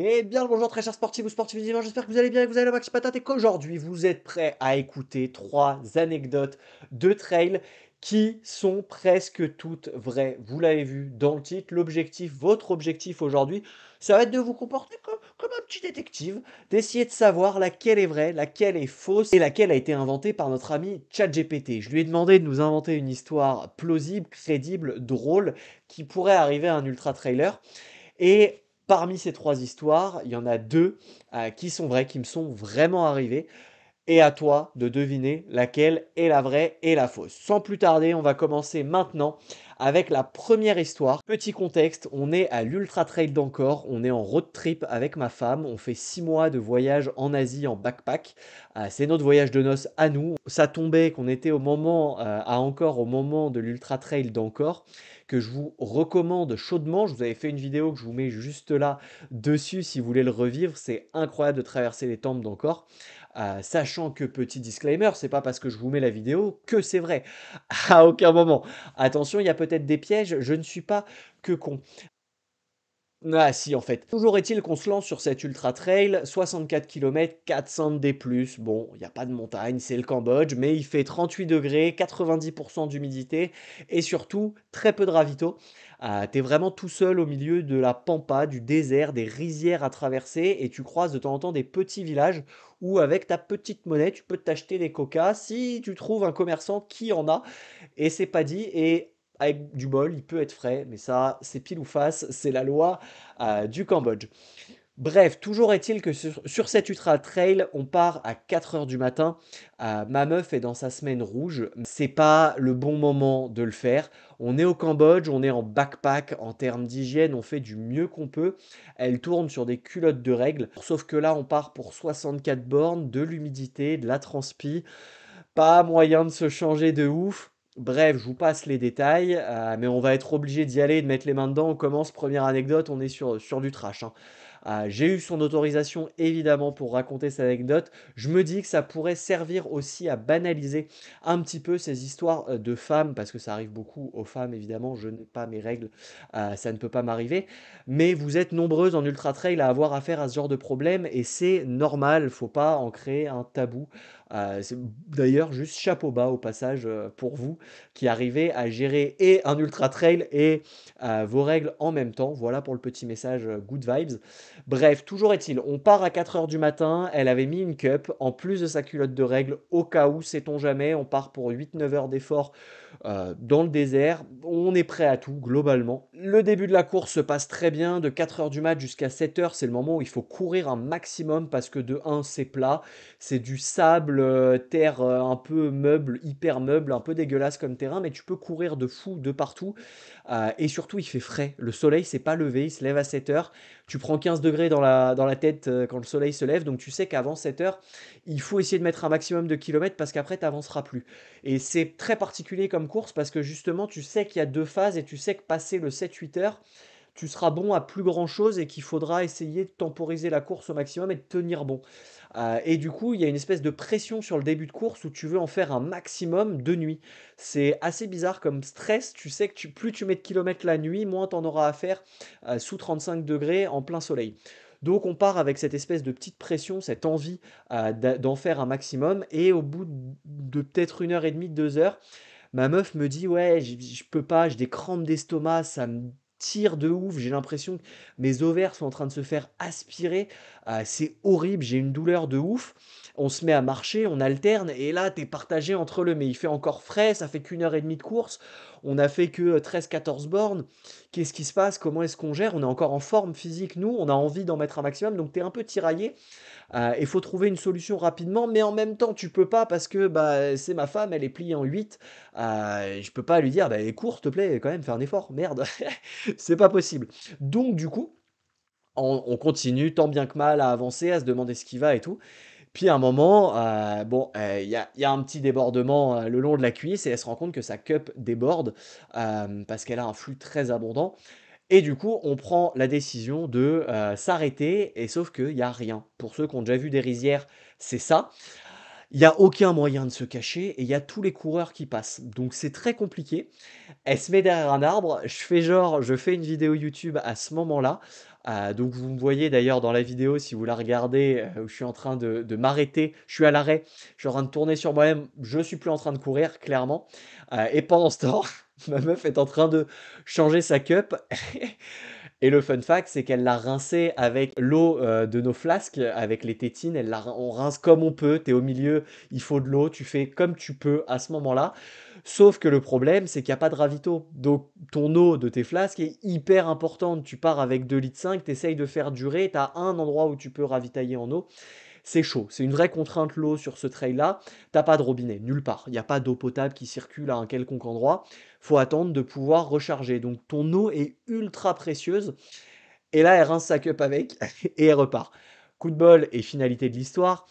Eh bien, bonjour très chers sportifs ou sportifs j'espère que vous allez bien et que vous allez la max patate et qu'aujourd'hui vous êtes prêts à écouter trois anecdotes de trail qui sont presque toutes vraies. Vous l'avez vu dans le titre, l'objectif, votre objectif aujourd'hui, ça va être de vous comporter comme, un petit détective, d'essayer de savoir laquelle est vraie, laquelle est fausse et laquelle a été inventée par notre ami GPT. Je lui ai demandé de nous inventer une histoire plausible, crédible, drôle, qui pourrait arriver à un ultra-trailer. Et Parmi ces trois histoires, il y en a deux euh, qui sont vraies, qui me sont vraiment arrivées et à toi de deviner laquelle est la vraie et la fausse. Sans plus tarder, on va commencer maintenant avec la première histoire. Petit contexte, on est à l'Ultra Trail d'Ancor, on est en road trip avec ma femme, on fait 6 mois de voyage en Asie en backpack. Ah, c'est notre voyage de noces à nous. Ça tombait qu'on était au moment euh, à encore au moment de l'Ultra Trail d'Ancor, que je vous recommande chaudement. Je vous avais fait une vidéo que je vous mets juste là dessus si vous voulez le revivre. C'est incroyable de traverser les temples d'Ancor. Euh, sachant que petit disclaimer, c'est pas parce que je vous mets la vidéo que c'est vrai. À aucun moment. Attention, il y a peut-être des pièges, je ne suis pas que con. Ah si en fait. Toujours est-il qu'on se lance sur cet ultra trail, 64 km, 400 D+. Bon, il n'y a pas de montagne, c'est le Cambodge, mais il fait 38 degrés, 90% d'humidité et surtout très peu de ravito. Ah, t'es vraiment tout seul au milieu de la pampa, du désert, des rizières à traverser et tu croises de temps en temps des petits villages où avec ta petite monnaie, tu peux t'acheter des coca si tu trouves un commerçant qui en a et c'est pas dit et avec du bol, il peut être frais, mais ça, c'est pile ou face, c'est la loi euh, du Cambodge. Bref, toujours est-il que sur, cette cet Ultra Trail, on part à 4h du matin. Euh, ma meuf est dans sa semaine rouge. C'est pas le bon moment de le faire. On est au Cambodge, on est en backpack en termes d'hygiène, on fait du mieux qu'on peut. Elle tourne sur des culottes de règles. Sauf que là, on part pour 64 bornes, de l'humidité, de la transpi. Pas moyen de se changer de ouf. Bref, je vous passe les détails, euh, mais on va être obligé d'y aller, de mettre les mains dedans. On commence, première anecdote, on est sur, sur du trash. Hein. Euh, j'ai eu son autorisation évidemment pour raconter cette anecdote. Je me dis que ça pourrait servir aussi à banaliser un petit peu ces histoires euh, de femmes, parce que ça arrive beaucoup aux femmes évidemment. Je n'ai pas mes règles, ça ne peut pas m'arriver. Mais vous êtes nombreuses en ultra trail à avoir affaire à ce genre de problème et c'est normal, faut pas en créer un tabou. Euh, d'ailleurs, juste chapeau bas au passage euh, pour vous qui arrivez à gérer et un ultra trail et euh, vos règles en même temps. Voilà pour le petit message good vibes. Bref, toujours est-il, on part à 4h du matin. Elle avait mis une cup en plus de sa culotte de règles au cas où, sait-on jamais. On part pour 8-9 heures d'effort dans le désert. On est prêt à tout globalement. Le début de la course se passe très bien de 4h du mat jusqu'à 7h. C'est le moment où il faut courir un maximum parce que de 1 c'est plat, c'est du sable terre euh, un peu meuble, hyper meuble, un peu dégueulasse comme terrain, mais tu peux courir de fou de partout. Euh, et surtout, il fait frais. Le soleil s'est pas levé, il se lève à 7 heures. Tu prends 15 degrés dans la, dans la tête euh, quand le soleil se lève, donc tu sais qu'avant 7 heures, il faut essayer de mettre un maximum de kilomètres parce qu'après, tu n'avanceras plus. Et c'est très particulier comme course parce que justement, tu sais qu'il y a deux phases et tu sais que passer le 7-8 heures, tu seras bon à plus grand chose et qu'il faudra essayer de temporiser la course au maximum et de tenir bon. Euh, et du coup, il y a une espèce de pression sur le début de course où tu veux en faire un maximum de nuit. C'est assez bizarre comme stress. Tu sais que plus tu mets de kilomètres la nuit, moins tu en auras à faire euh, sous 35 degrés en plein soleil. Donc on part avec cette espèce de petite pression, cette envie euh, d'en faire un maximum. Et au bout de peut-être une heure et demie, deux heures, ma meuf me dit ouais je peux pas j'ai des crampes d'estomac ça me tire de ouf, j'ai l'impression que mes ovaires sont en train de se faire aspirer, ah, c'est horrible, j'ai une douleur de ouf on se met à marcher, on alterne, et là, t'es partagé entre le. Mais il fait encore frais, ça fait qu'une heure et demie de course, on a fait que 13-14 euh, bornes. Qu'est-ce qui se passe Comment est-ce qu'on gère On est encore en forme physique, nous, on a envie d'en mettre un maximum, donc t'es un peu tiraillé. Il euh, faut trouver une solution rapidement, mais en même temps, tu peux pas parce que bah, c'est ma femme, elle est pliée en 8. Euh, je peux pas lui dire, bah, cours, s'il te plaît, quand même, fais un effort. Merde, c'est pas possible. Donc, du coup, on, continue tant bien que mal à avancer, à se demander ce qui va et tout. Puis à un moment, euh, bon, euh, il y, a un petit débordement euh, le long de la cuisse et elle se rend compte que sa cup déborde parce qu'elle a un flux très abondant. Et du coup, on prend la décision de s'arrêter et sauf qu'il n'y a rien. Pour ceux qui ont déjà vu des rizières, c'est ça. Il n'y a aucun moyen de se cacher et il y a tous les coureurs qui passent. Donc c'est très compliqué. Elle se met derrière un arbre. Je fais genre, je fais une vidéo YouTube à ce moment-là. Euh, donc vous me voyez d'ailleurs dans la vidéo, si vous la regardez, euh, je suis en train de, m'arrêter, je suis à l'arrêt, je suis en train de tourner sur moi-même, je suis plus en train de courir, clairement. Euh, et pendant ce temps, ma meuf est en train de changer sa cup. et le fun fact, c'est qu'elle l'a rincé avec l'eau de nos flasques, avec les tétines. Elle on rince comme on peut, es au milieu, il faut de l'eau, tu fais comme tu peux à ce moment-là. Sauf que le problème, c'est qu'il n'y a pas de ravito. Donc ton eau de tes flasques est hyper importante. Tu pars avec 2 litres 5, essayes de faire durer, tu as un endroit où tu peux ravitailler en eau c'est chaud. C'est une vraie contrainte l'eau sur ce trail-là. T'as pas de robinet, nulle part. Il n'y a pas d'eau potable qui circule à un quelconque endroit. Faut attendre de pouvoir recharger. Donc ton eau est ultra précieuse. Et là, elle rince sa cup avec et elle repart. Coup de bol et finalité de l'histoire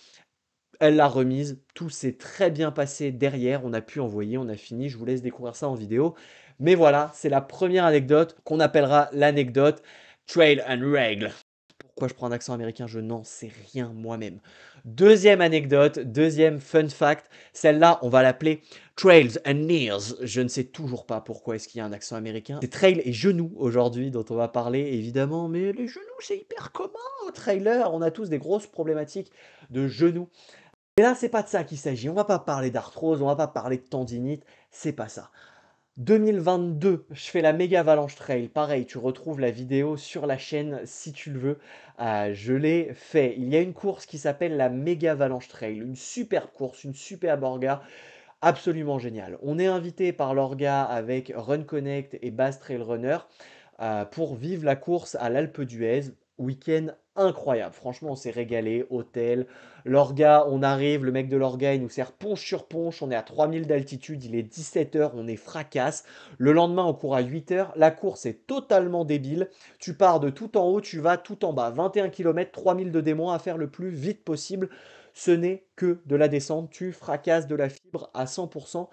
elle l'a remise, tout s'est très bien passé derrière, on a pu envoyer, on a fini, je vous laisse découvrir ça en vidéo. Mais voilà, c'est la première anecdote qu'on appellera l'anecdote Trail and Règle. Pourquoi je prends un accent américain, je n'en sais rien moi-même. Deuxième anecdote, deuxième fun fact, celle-là, on va l'appeler Trails and Nears. Je ne sais toujours pas pourquoi est-ce qu'il y a un accent américain. C'est trail et genoux aujourd'hui dont on va parler évidemment, mais les genoux c'est hyper commun au trailer, on a tous des grosses problématiques de genoux. Mais là, c'est pas de ça qu'il s'agit. On va pas parler d'arthrose, on va pas parler de tendinite, c'est pas ça. 2022, je fais la méga avalanche trail. Pareil, tu retrouves la vidéo sur la chaîne si tu le veux. Euh, je l'ai fait. Il y a une course qui s'appelle la méga avalanche trail, une super course, une superbe orga absolument géniale. On est invité par l'orga avec Run Connect et Bass Trail Runner euh, pour vivre la course à l'Alpe d'Huez week-end incroyable. Franchement, on s'est régalé, hôtel. L'orga, on arrive, le mec de l'orga, il nous sert ponche sur ponche. On est à 3000 d'altitude, il est 17h, on est fracasse. Le lendemain, on court à 8h. La course est totalement débile. Tu pars de tout en haut, tu vas tout en bas. 21 km, 3000 de démons à faire le plus vite possible. Ce n'est que de la descente. Tu fracasses de la fibre à 100%.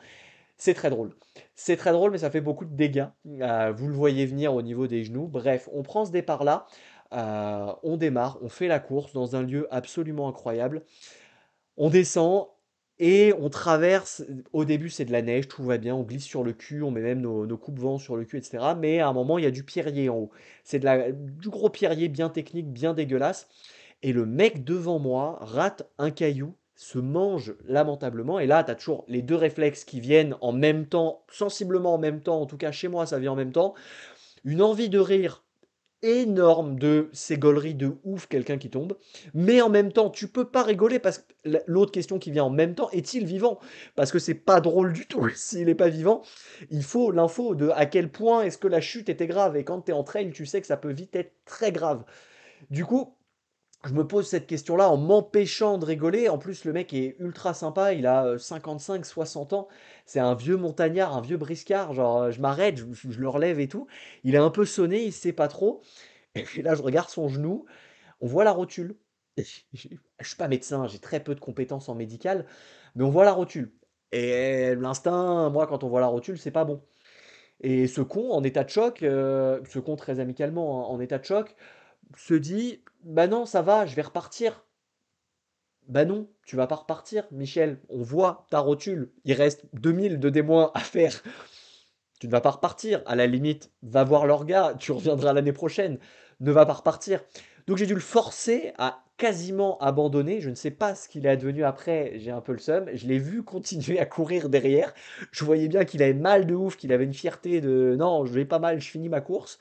C'est très drôle. C'est très drôle, mais ça fait beaucoup de dégâts. Euh, vous le voyez venir au niveau des genoux. Bref, on prend ce départ-là. Euh, on démarre, on fait la course dans un lieu absolument incroyable. On descend et on traverse. Au début, c'est de la neige, tout va bien, on glisse sur le cul, on met même nos, coupes-vents sur le cul, etc. Mais à un moment, il y a du pierrier en haut. C'est du gros pierrier bien technique, bien dégueulasse. Et le mec devant moi rate un caillou se mange lamentablement. Et là, tu as toujours les deux réflexes qui viennent en même temps, sensiblement en même temps, en tout cas chez moi, ça vient en même temps. Une envie de rire énorme de ces gauleries de ouf, quelqu'un qui tombe. Mais en même temps, tu peux pas rigoler parce que l'autre question qui vient en même temps, est-il vivant Parce que c'est pas drôle du tout s'il est pas vivant. Il faut l'info de à quel point est-ce que la chute était grave. Et quand tu es en trail, tu sais que ça peut vite être très grave. Du coup, je me pose cette question-là en m'empêchant de rigoler. En plus, le mec est ultra sympa, il a 55-60 euh, ans, c'est un vieux montagnard, un vieux briscard, genre euh, je m'arrête, je, le relève et tout. Il a un peu sonné, il sait pas trop. Et là, je regarde son genou, on voit la rotule. Je suis pas médecin, j'ai très peu de compétences en médical, mais on voit la rotule. Et l'instinct, moi, quand on voit la rotule, c'est pas bon. Et ce con, en état de choc, euh, ce con très amicalement, hein, en état de choc, se dit Bah non, ça va, je vais repartir. Bah non, tu vas pas repartir, Michel. On voit ta rotule. Il reste 2000 de démoins à faire. Tu ne vas pas repartir. À la limite, va voir leur gars. Tu reviendras l'année prochaine. Ne va pas repartir. Donc j'ai dû le forcer à quasiment abandonner. Je ne sais pas ce qu'il est advenu après, j'ai un peu le seum. Je l'ai vu continuer à courir derrière. Je voyais bien qu'il avait mal de ouf, qu'il avait une fierté de non, je vais pas mal, je finis ma course.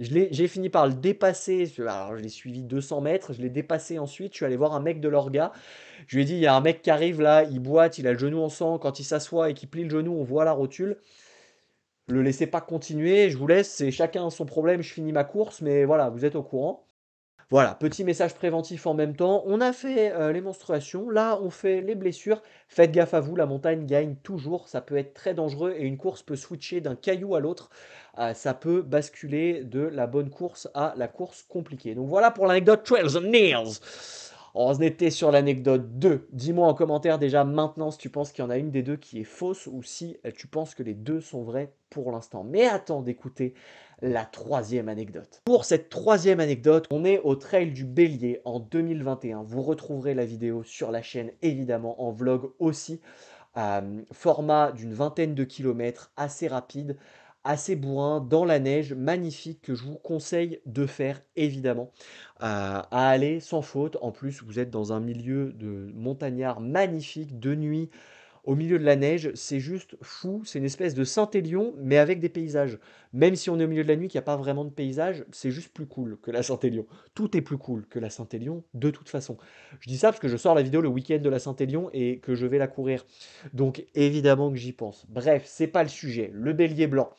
J'ai fini par le dépasser. Alors, je l'ai suivi 200 mètres. Je l'ai dépassé ensuite. Je suis allé voir un mec de l'Orga. Je lui ai dit il y a un mec qui arrive là, il boite, il a le genou en sang. Quand il s'assoit et qu'il plie le genou, on voit la rotule. Le laissez pas continuer. Je vous laisse. C'est chacun son problème. Je finis ma course. Mais voilà, vous êtes au courant. Voilà, petit message préventif en même temps. On a fait euh, les menstruations, là on fait les blessures. Faites gaffe à vous, la montagne gagne toujours, ça peut être très dangereux et une course peut switcher d'un caillou à l'autre. Ah, ça peut basculer de la bonne course à la course compliquée. Donc voilà pour l'anecdote Trails and Nails. Oh, on était sur l'anecdote 2. Dis-moi en commentaire déjà maintenant si tu penses qu'il y en a une des deux qui est fausse ou si euh, tu penses que les deux sont vraies pour l'instant. Mais attends d'écouter la troisième anecdote. Pour cette troisième anecdote, on est au Trail du Bélier en 2021. Vous retrouverez la vidéo sur la chaîne, évidemment, en vlog aussi. Euh, format d'une vingtaine de kilomètres, assez rapide, assez bourrin, dans la neige, magnifique, que je vous conseille de faire, évidemment. Euh, à aller sans faute. En plus, vous êtes dans un milieu de montagnards magnifique, de nuit, au milieu de la neige, c'est juste fou, c'est une espèce de Saint-Élion, mais avec des paysages. Même si on est au milieu de la nuit, qu'il n'y a pas vraiment de paysage, c'est juste plus cool que la Saint-Élion. Tout est plus cool que la Saint-Élion, de toute façon. Je dis ça parce que je sors la vidéo le week-end de la Saint-Élion et que je vais la courir. Donc évidemment que j'y pense. Bref, c'est pas le sujet. Le bélier blanc.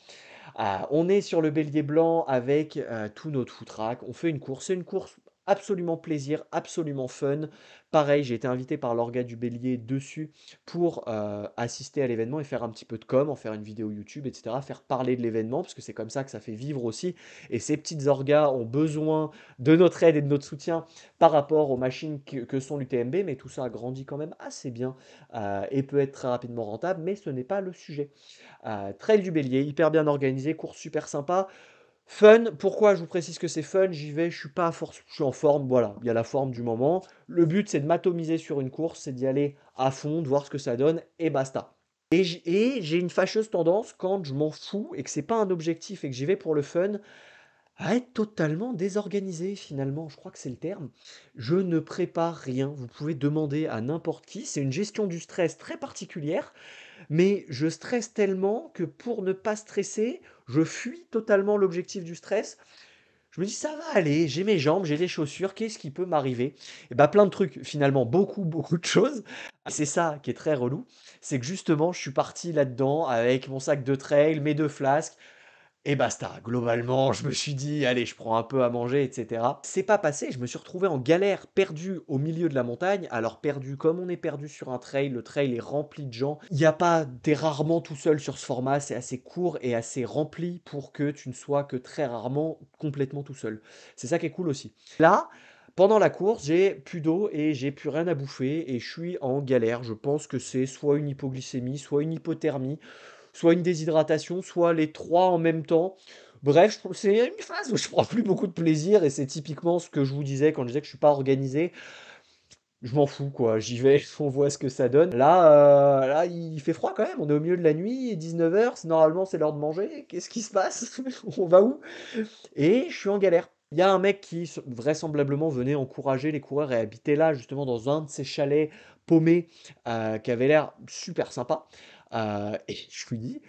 Ah, on est sur le bélier blanc avec euh, tout notre nos On fait une course. C'est une course absolument plaisir, absolument fun. Pareil, j'ai été invité par l'orga du Bélier dessus pour euh, assister à l'événement et faire un petit peu de com, en faire une vidéo YouTube, etc. Faire parler de l'événement, parce que c'est comme ça que ça fait vivre aussi. Et ces petites orgas ont besoin de notre aide et de notre soutien par rapport aux machines que, sont l'UTMB, mais tout ça grandit quand même assez bien euh, et peut être très rapidement rentable, mais ce n'est pas le sujet. Euh, trail du Bélier, hyper bien organisé, course super sympa. Fun, pourquoi je vous précise que c'est fun J'y vais, je suis pas à force, je suis en forme, voilà, il y a la forme du moment. Le but c'est de m'atomiser sur une course, c'est d'y aller à fond, de voir ce que ça donne et basta. Et j'ai une fâcheuse tendance quand je m'en fous et que c'est pas un objectif et que j'y vais pour le fun à être totalement désorganisé finalement, je crois que c'est le terme. Je ne prépare rien, vous pouvez demander à n'importe qui, c'est une gestion du stress très particulière mais je stresse tellement que pour ne pas stresser, je fuis totalement l'objectif du stress. Je me dis ça va aller, j'ai mes jambes, j'ai les chaussures, qu'est-ce qui peut m'arriver Et eh bien plein de trucs finalement, beaucoup beaucoup de choses. C'est ça qui est très relou, c'est que justement je suis parti là-dedans avec mon sac de trail, mes deux flasques, et basta. Globalement, je me suis dit, allez, je prends un peu à manger, etc. C'est pas passé, je me suis retrouvé en galère, perdu au milieu de la montagne. Alors, perdu, comme on est perdu sur un trail, le trail est rempli de gens. Il n'y a pas, des rarement tout seul sur ce format, c'est assez court et assez rempli pour que tu ne sois que très rarement complètement tout seul. C'est ça qui est cool aussi. Là, pendant la course, j'ai plus d'eau et j'ai plus rien à bouffer et je suis en galère. Je pense que c'est soit une hypoglycémie, soit une hypothermie soit une déshydratation, soit les trois en même temps. Bref, c'est une phase où je prends plus beaucoup de plaisir et c'est typiquement ce que je vous disais quand je disais que je suis pas organisé. Je m'en fous quoi, j'y vais, on voit ce que ça donne. Là, euh, là, il fait froid quand même, on est au milieu de la nuit, 19h, normalement c'est l'heure de manger, qu'est-ce qui se passe On va où Et je suis en galère. Il y a un mec qui vraisemblablement venait encourager les coureurs et habiter là, justement dans un de ces chalets paumés, euh, qui avait l'air super sympa. Euh, et je lui dis,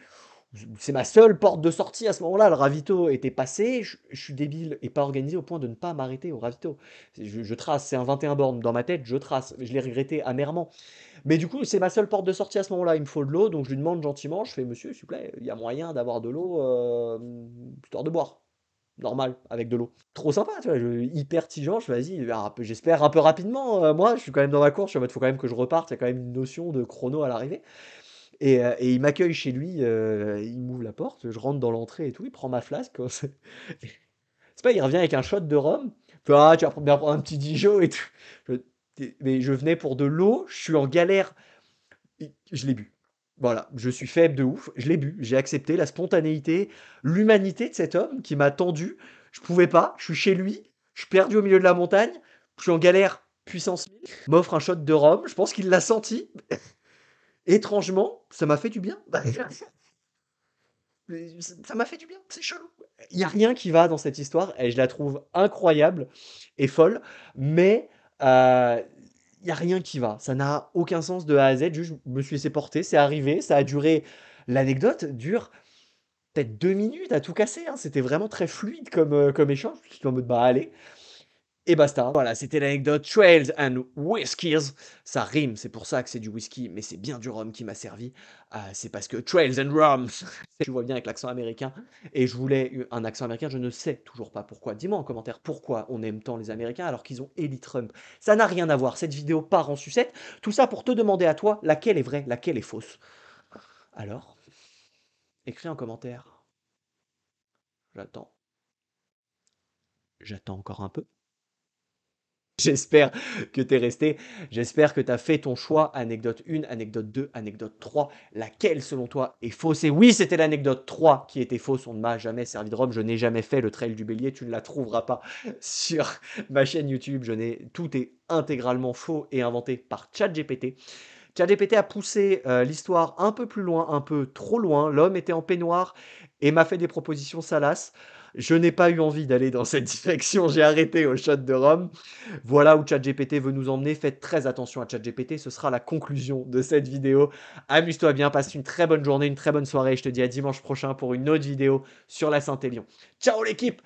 c'est ma seule porte de sortie à ce moment-là. Le ravito était passé. Je, suis débile et pas organisé au point de ne pas m'arrêter au ravito. Je, trace, c'est un 21 bornes dans ma tête, je trace. Je l'ai regretté amèrement. Mais du coup, c'est ma seule porte de sortie à ce moment-là. Il me faut de l'eau, donc je lui demande gentiment. Je fais, monsieur, s'il vous plaît, il y a moyen d'avoir de l'eau, histoire euh, de boire. Normal, avec de l'eau. Trop sympa, tu vois, je, hyper tigeant, je vas-y, bah, j'espère un peu rapidement. Euh, moi, je suis quand même dans ma course, je faut quand même que je reparte, il y a quand même une notion de chrono à l'arrivée. Euh, et, il m'accueille chez lui, euh, il m'ouvre la porte, je rentre dans l'entrée et tout, il prend ma flasque. C'est pas, il revient avec un shot de rhum. Ah, tu vas prendre un petit Dijon et tout. mais je venais pour de l'eau, je suis en galère. je l'ai bu. Voilà, je suis faible de ouf, je l'ai bu. J'ai accepté la spontanéité, l'humanité de cet homme qui m'a tendu. Je pouvais pas, je suis chez lui, je suis perdu au milieu de la montagne, je suis en galère, puissance 1000, m'offre un shot de rhum, je pense qu'il l'a senti. étrangement, ça m'a fait du bien. Bah, ça m'a fait du bien, c'est chelou. Il n'y a rien qui va dans cette histoire et je la trouve incroyable et folle, mais euh, il y n'y a rien qui va. Ça n'a aucun sens de A à Z, je me suis laissé porter, c'est arrivé, ça a duré. L'anecdote dure peut-être deux minutes à tout casser, hein. c'était vraiment très fluide comme, euh, comme échange, je suis en mode bah allez et basta. Voilà, c'était l'anecdote Trails and Whiskies. Ça rime, c'est pour ça que c'est du whisky, mais c'est bien du rhum qui m'a servi. Euh, c'est parce que Trails and Rums. tu vois bien avec l'accent américain, et je voulais un accent américain, je ne sais toujours pas pourquoi. Dis-moi en commentaire pourquoi on aime tant les Américains alors qu'ils ont élu Trump. Ça n'a rien à voir, cette vidéo part en sucette. Tout ça pour te demander à toi laquelle est vraie, laquelle est fausse. Alors, écris en commentaire. J'attends. J'attends encore un peu. J'espère que tu es resté. J'espère que tu as fait ton choix. Anecdote 1, anecdote 2, anecdote 3. Laquelle, selon toi, est fausse Et oui, c'était l'anecdote 3 qui était fausse. On ne m'a jamais servi de Rome, Je n'ai jamais fait le trail du bélier. Tu ne la trouveras pas sur ma chaîne YouTube. Je n'ai... Tout est intégralement faux et inventé par ChatGPT. GPT a poussé euh, l'histoire un peu plus loin, un peu trop loin. L'homme était en peignoir et m'a fait des propositions salaces. Je n'ai pas eu envie d'aller dans cette direction. J'ai arrêté au shot de Rome. Voilà où ChatGPT veut nous emmener. Faites très attention à ChatGPT. Ce sera la conclusion de cette vidéo. Amuse-toi bien. Passe une très bonne journée, une très bonne soirée. Je te dis à dimanche prochain pour une autre vidéo sur la Saint-Élion. Ciao l'équipe